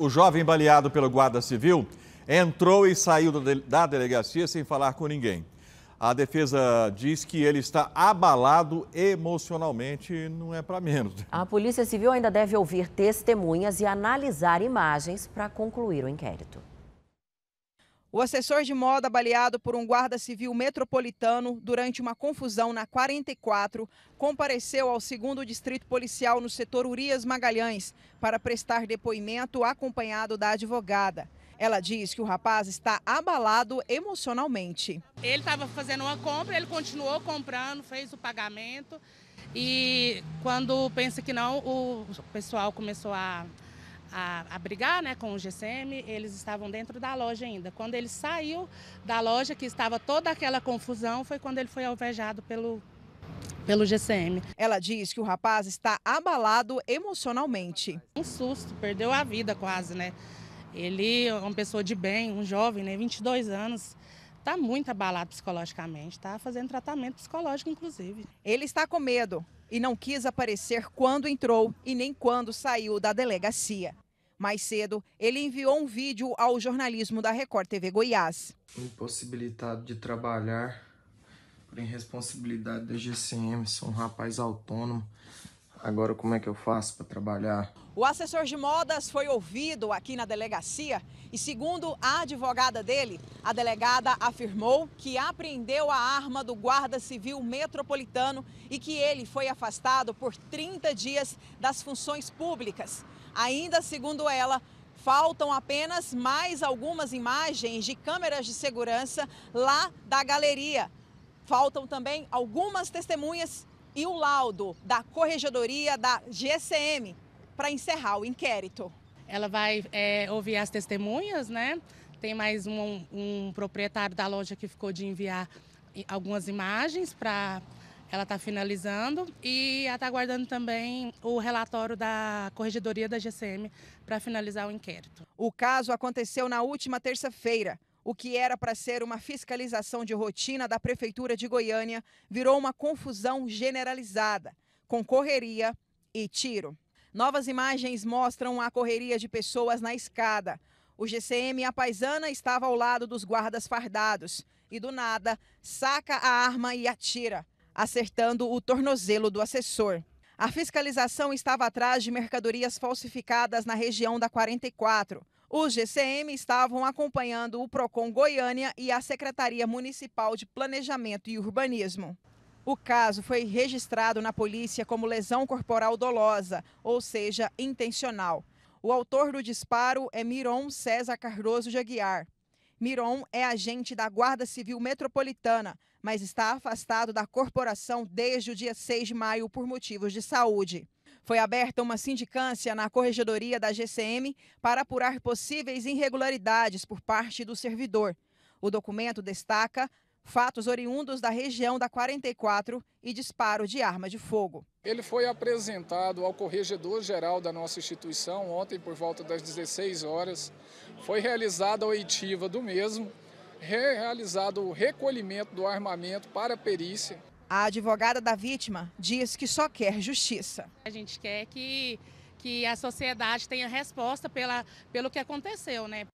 O jovem baleado pelo guarda civil entrou e saiu da delegacia sem falar com ninguém. A defesa diz que ele está abalado emocionalmente, não é para menos. A Polícia Civil ainda deve ouvir testemunhas e analisar imagens para concluir o inquérito. O assessor de moda baleado por um guarda civil metropolitano durante uma confusão na 44 compareceu ao segundo distrito policial no setor Urias Magalhães para prestar depoimento acompanhado da advogada. Ela diz que o rapaz está abalado emocionalmente. Ele estava fazendo uma compra, ele continuou comprando, fez o pagamento e quando pensa que não, o pessoal começou a a, a, brigar né, com o GCM, eles estavam dentro da loja ainda. Quando ele saiu da loja, que estava toda aquela confusão, foi quando ele foi alvejado pelo, pelo GCM. Ela diz que o rapaz está abalado emocionalmente. Um susto, perdeu a vida quase, né? Ele é uma pessoa de bem, um jovem, né, 22 anos está muito abalado psicologicamente, está fazendo tratamento psicológico, inclusive. Ele está com medo e não quis aparecer quando entrou e nem quando saiu da delegacia. Mais cedo, ele enviou um vídeo ao jornalismo da Record TV Goiás. Impossibilitado de trabalhar por irresponsabilidade da GCM, sou um rapaz autônomo, Agora, como é que eu faço para trabalhar? O assessor de modas foi ouvido aqui na delegacia e, segundo a advogada dele, a delegada afirmou que apreendeu a arma do guarda civil metropolitano e que ele foi afastado por 30 dias das funções públicas. Ainda segundo ela, Faltam apenas mais algumas imagens de câmeras de segurança lá da galeria. Faltam também algumas testemunhas e o laudo da corregedoria da GCM para encerrar o inquérito. Ela vai é, ouvir as testemunhas, né? Tem mais um, um proprietário da loja que ficou de enviar algumas imagens para ela está finalizando e está aguardando também o relatório da Corregedoria da GCM para finalizar o inquérito. O caso aconteceu na última terça-feira. O que era para ser uma fiscalização de rotina da Prefeitura de Goiânia virou uma confusão generalizada, com correria e tiro. Novas imagens mostram a correria de pessoas na escada. O GCM A Paisana estava ao lado dos guardas fardados e, do nada, saca a arma e atira, acertando o tornozelo do assessor. A fiscalização estava atrás de mercadorias falsificadas na região da 44. Os GCM estavam acompanhando o PROCON Goiânia e a Secretaria Municipal de Planejamento e Urbanismo. O caso foi registrado na polícia como lesão corporal dolosa, ou seja, intencional. O autor do disparo é Miron César Cardoso de Aguiar. Miron é agente da Guarda Civil Metropolitana, mas está afastado da corporação desde o dia 6 de maio por motivos de saúde. Foi aberta uma sindicância na corregedoria da GCM para apurar possíveis irregularidades por parte do servidor. O documento destaca fatos oriundos da região da 44 e disparo de arma de fogo. Ele foi apresentado ao corregedor-geral da nossa instituição ontem por volta das 16 horas. Foi realizada a oitiva do mesmo, realizado o recolhimento do armamento para perícia. A advogada da vítima diz que só quer justiça. A gente quer que, que a sociedade tenha resposta pela, pelo que aconteceu, né?